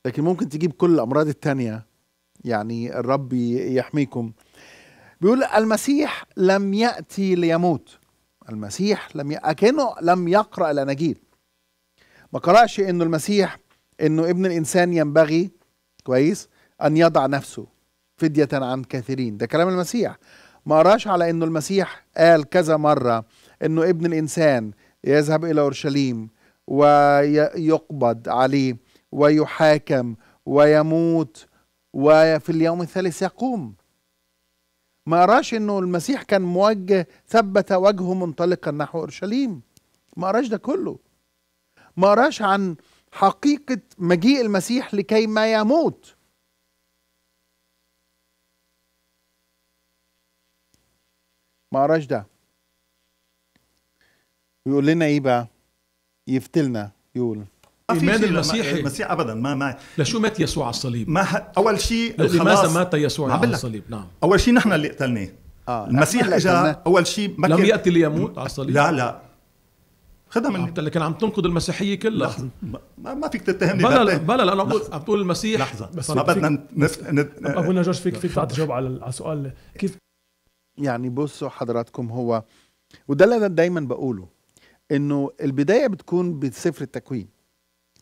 لكن ممكن تجيب كل الامراض التانيه يعني الرب يحميكم بيقول المسيح لم يأتي ليموت المسيح لم أكنه لم يقرأ الأناجيل ما قرأش إنه المسيح إنه ابن الإنسان ينبغي كويس أن يضع نفسه فدية عن كثيرين ده كلام المسيح ما قراش على إنه المسيح قال كذا مرة إنه ابن الإنسان يذهب إلى أورشليم ويقبض عليه ويحاكم ويموت وفي اليوم الثالث يقوم ما قراش أنه المسيح كان موجه ثبت وجهه منطلقا نحو أورشليم ما قراش ده كله ما قراش عن حقيقة مجيء المسيح لكي ما يموت ما قراش ده يقول لنا إيه بقى يفتلنا يقول ايمان المسيحي المسيح ابدا ما ما لشو مات يسوع على الصليب؟ ما ح... اول شيء لماذا مات يسوع على الصليب؟ نعم اول شيء نحن اللي قتلناه آه المسيح اجى اول شيء ما لم ياتي ليموت على الصليب لا لا خدها مني كان عم تنقد المسيحيه كلها ما, ما فيك تتهمني بلا بلا لانه عم تقول المسيح لحظه بس ما بدنا نف... نت... ابونا جورج فيك فيك تعطي جواب على على سؤال كيف يعني بصوا حضراتكم هو وده اللي انا دايما بقوله انه البدايه بتكون بسفر التكوين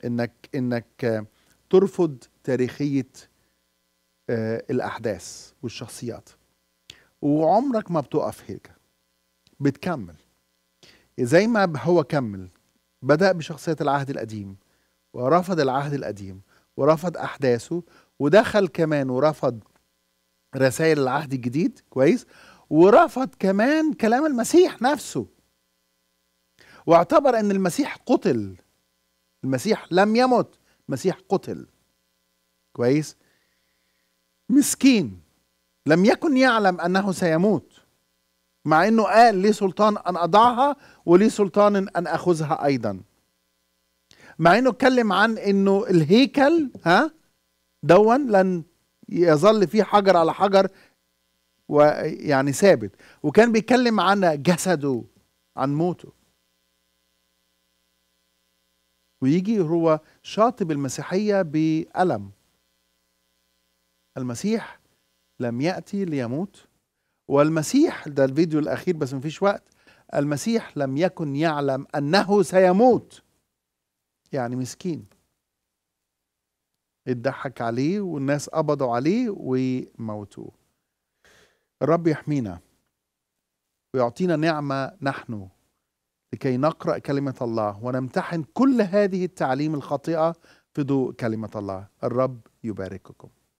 انك انك ترفض تاريخيه آه، الاحداث والشخصيات وعمرك ما بتقف هيك بتكمل زي ما هو كمل بدأ بشخصية العهد القديم ورفض العهد القديم ورفض أحداثه ودخل كمان ورفض رسائل العهد الجديد كويس ورفض كمان كلام المسيح نفسه واعتبر أن المسيح قتل المسيح لم يمت المسيح قتل كويس مسكين لم يكن يعلم انه سيموت مع انه قال لي سلطان ان اضعها ولي سلطان ان اخذها ايضا مع انه اتكلم عن انه الهيكل ها دون لن يظل فيه حجر على حجر ويعني ثابت وكان بيتكلم عن جسده عن موته ويجي هو شاطب المسيحية بألم المسيح لم يأتي ليموت والمسيح ده الفيديو الأخير بس مفيش وقت المسيح لم يكن يعلم أنه سيموت يعني مسكين اتضحك عليه والناس قبضوا عليه وموتوه الرب يحمينا ويعطينا نعمة نحن لكي نقرأ كلمة الله ونمتحن كل هذه التعليم الخاطئة في ضوء كلمة الله الرب يبارككم